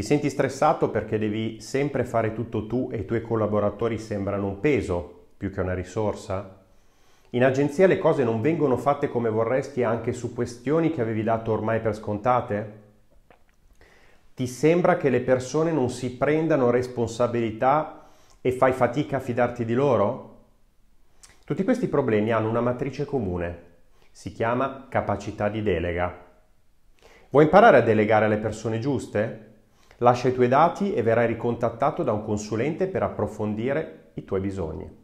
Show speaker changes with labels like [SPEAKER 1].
[SPEAKER 1] Ti senti stressato perché devi sempre fare tutto tu e i tuoi collaboratori sembrano un peso più che una risorsa? In agenzia le cose non vengono fatte come vorresti anche su questioni che avevi dato ormai per scontate? Ti sembra che le persone non si prendano responsabilità e fai fatica a fidarti di loro? Tutti questi problemi hanno una matrice comune, si chiama capacità di delega. Vuoi imparare a delegare alle persone giuste? Lascia i tuoi dati e verrai ricontattato da un consulente per approfondire i tuoi bisogni.